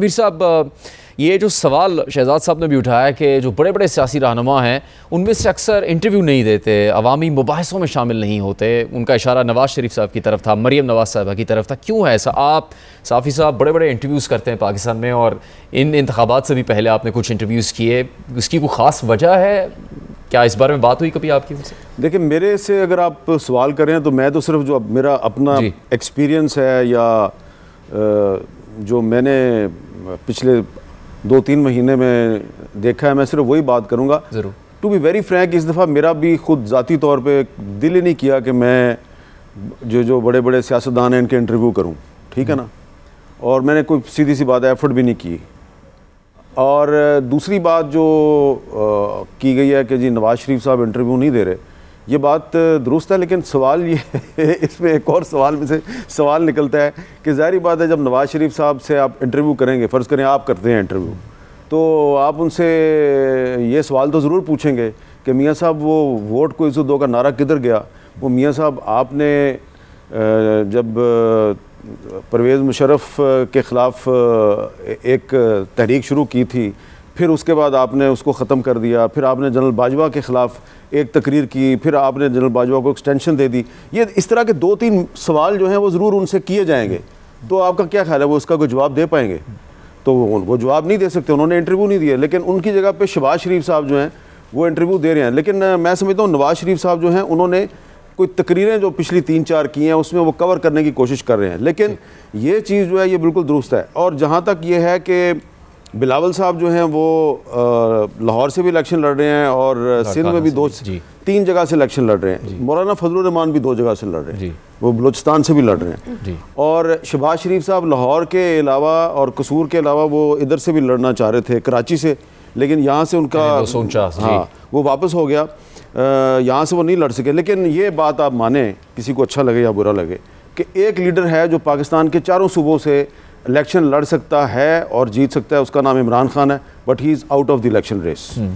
मीर साहब ये जो सवाल शहजाद साहब ने भी उठाया कि जो बड़े बड़े सियासी रहनमा हैं उनमें से अक्सर इंटरव्यू नहीं देते अवामी मुबासों में शामिल नहीं होते उनका इशारा नवाज शरीफ साहब की तरफ था मरीम नवाज साहबा की तरफ था क्यों है ऐसा आप साफ़ी साहब बड़े बड़े इंटरव्यूज़ करते हैं पाकिस्तान में और इन इंतबात से भी पहले आपने कुछ इंटरव्यूज़ किए उसकी कोई ख़ास वजह है क्या इस बारे में बात हुई कभी आपकी उनसे देखिए मेरे से अगर आप सवाल करें तो मैं तो सिर्फ जो मेरा अपना एक्सपीरियंस है या जो मैंने पिछले दो तीन महीने में देखा है मैं सिर्फ वही बात करूँगा ज़रूर टू बी वेरी फ्रैंक इस दफ़ा मेरा भी खुद ज़ाती तौर पे दिल ही नहीं किया कि मैं जो जो बड़े बड़े सियासतदान हैं इनके इंटरव्यू करूँ ठीक है ना हम्म। और मैंने कोई सीधी सी बात एफर्ट भी नहीं की और दूसरी बात जो आ, की गई है कि जी नवाज़ शरीफ साहब इंटरव्यू नहीं दे रहे ये बात दुरुस्त है लेकिन सवाल ये इसमें एक और सवाल में से सवाल निकलता है कि ज़ाहरी बात है जब नवाज़ शरीफ साहब से आप इंटरव्यू करेंगे फ़र्ज़ करें आप करते हैं इंटरव्यू तो आप उनसे ये सवाल तो ज़रूर पूछेंगे कि मियाँ साहब वो वोट को इज्जत दो का नारा किधर गया वो मियाँ साहब आपने जब परवेज़ मुशरफ के ख़िलाफ़ एक तहरीक शुरू की थी फिर उसके बाद आपने उसको ख़त्म कर दिया फिर आपने जनरल बाजवा के ख़िलाफ़ एक तकरीर की फिर आपने जनरल बाजवा को एक्सटेंशन दे दी ये इस तरह के दो तीन सवाल जो हैं वो ज़रूर उनसे किए जाएंगे तो आपका क्या ख्याल है वो उसका कोई जवाब दे पाएंगे तो वो जवाब नहीं दे सकते उन्होंने इंटरव्यू नहीं दिया लेकिन उनकी जगह पर शबाज शरीफ साहब जो हैं वो इंटरव्यू दे रहे हैं लेकिन मैं समझता हूँ नवाज़ शरीफ साहब जो हैं उन्होंने कोई तकरीरें जो पिछली तीन चार की हैं उसमें वो कवर करने की कोशिश कर रहे हैं लेकिन ये चीज़ जो है ये बिल्कुल दुरुस्त है और जहाँ तक ये है कि बिलावल साहब जो हैं वो लाहौर से भी इलेक्शन लड़ रहे हैं और सिंध में भी दो तीन जगह से इलेक्शन लड़ रहे हैं मौलाना फजलरहमान भी दो जगह से लड़ रहे हैं वो बलूचिस्तान से भी लड़ रहे हैं और शहबाज शरीफ साहब लाहौर के अलावा और कसूर के अलावा वो इधर से भी लड़ना चाह रहे थे कराची से लेकिन यहाँ से उनका हाँ वो वापस हो गया यहाँ से वो नहीं लड़ सके लेकिन ये बात आप माने किसी को अच्छा लगे या बुरा लगे कि एक लीडर है जो पाकिस्तान के चारों सूबों से इलेक्शन लड़ सकता है और जीत सकता है उसका नाम इमरान खान है but he is out of the election race